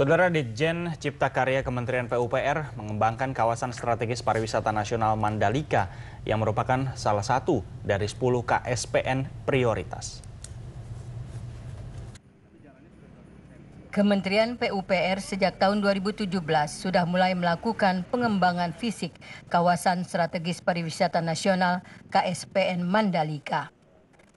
Saudara Ditjen Cipta Karya Kementerian PUPR mengembangkan kawasan strategis pariwisata nasional Mandalika yang merupakan salah satu dari 10 KSPN prioritas. Kementerian PUPR sejak tahun 2017 sudah mulai melakukan pengembangan fisik kawasan strategis pariwisata nasional KSPN Mandalika.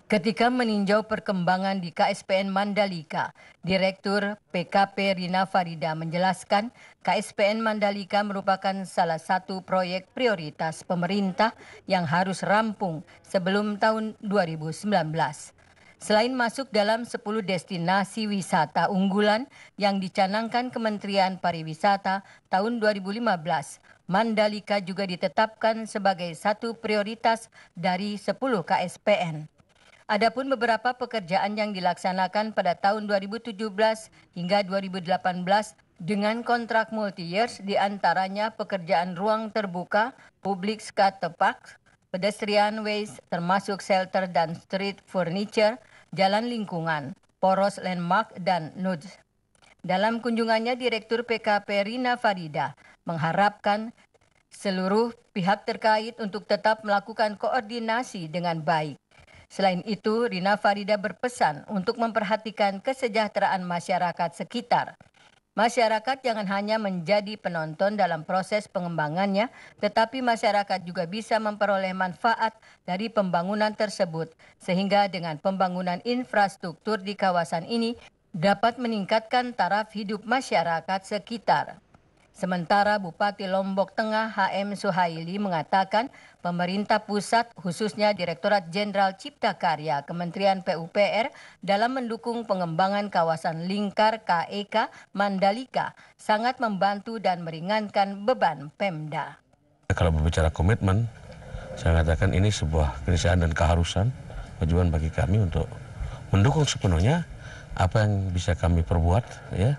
Ketika meninjau perkembangan di KSPN Mandalika, Direktur PKP Rina Farida menjelaskan KSPN Mandalika merupakan salah satu proyek prioritas pemerintah yang harus rampung sebelum tahun 2019. Selain masuk dalam 10 destinasi wisata unggulan yang dicanangkan Kementerian Pariwisata tahun 2015, Mandalika juga ditetapkan sebagai satu prioritas dari 10 KSPN. Adapun beberapa pekerjaan yang dilaksanakan pada tahun 2017 hingga 2018 dengan kontrak multi years diantaranya pekerjaan ruang terbuka, publik park, pedestrian ways termasuk shelter dan street furniture, jalan lingkungan, poros landmark dan nodes. Dalam kunjungannya Direktur PKP Rina Farida mengharapkan seluruh pihak terkait untuk tetap melakukan koordinasi dengan baik Selain itu, Rina Farida berpesan untuk memperhatikan kesejahteraan masyarakat sekitar. Masyarakat jangan hanya menjadi penonton dalam proses pengembangannya, tetapi masyarakat juga bisa memperoleh manfaat dari pembangunan tersebut, sehingga dengan pembangunan infrastruktur di kawasan ini dapat meningkatkan taraf hidup masyarakat sekitar. Sementara Bupati Lombok Tengah HM Suhaili mengatakan pemerintah pusat khususnya Direktorat Jenderal Cipta Karya Kementerian PUPR dalam mendukung pengembangan kawasan lingkar KEK e Mandalika sangat membantu dan meringankan beban Pemda. Kalau berbicara komitmen, saya katakan ini sebuah keniscayaan dan keharusan wajiban bagi kami untuk mendukung sepenuhnya apa yang bisa kami perbuat ya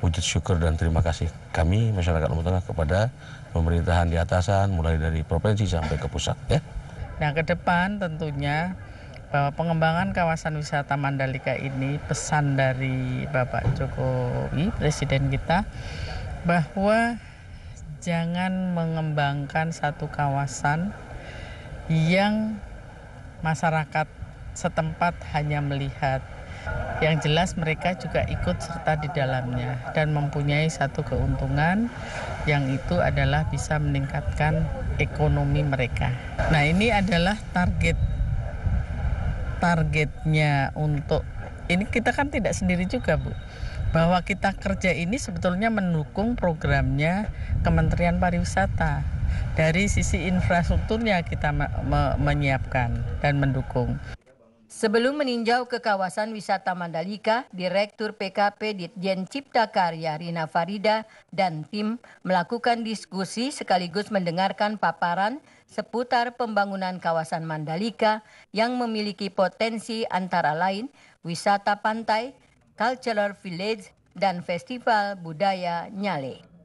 wujud syukur dan terima kasih kami masyarakat Lombok Tengah kepada pemerintahan di atasan mulai dari provinsi sampai ke pusat ya. Nah, ke depan tentunya bahwa pengembangan kawasan wisata Mandalika ini pesan dari Bapak Jokowi presiden kita bahwa jangan mengembangkan satu kawasan yang masyarakat setempat hanya melihat yang jelas mereka juga ikut serta di dalamnya dan mempunyai satu keuntungan yang itu adalah bisa meningkatkan ekonomi mereka. Nah, ini adalah target targetnya untuk ini kita kan tidak sendiri juga, Bu bahwa kita kerja ini sebetulnya mendukung programnya Kementerian Pariwisata. Dari sisi infrastrukturnya kita me me menyiapkan dan mendukung. Sebelum meninjau ke kawasan wisata Mandalika, Direktur PKP Ditjen Cipta Karya Rina Farida dan tim melakukan diskusi sekaligus mendengarkan paparan seputar pembangunan kawasan Mandalika yang memiliki potensi antara lain wisata pantai, cultural village, dan festival budaya Nyale.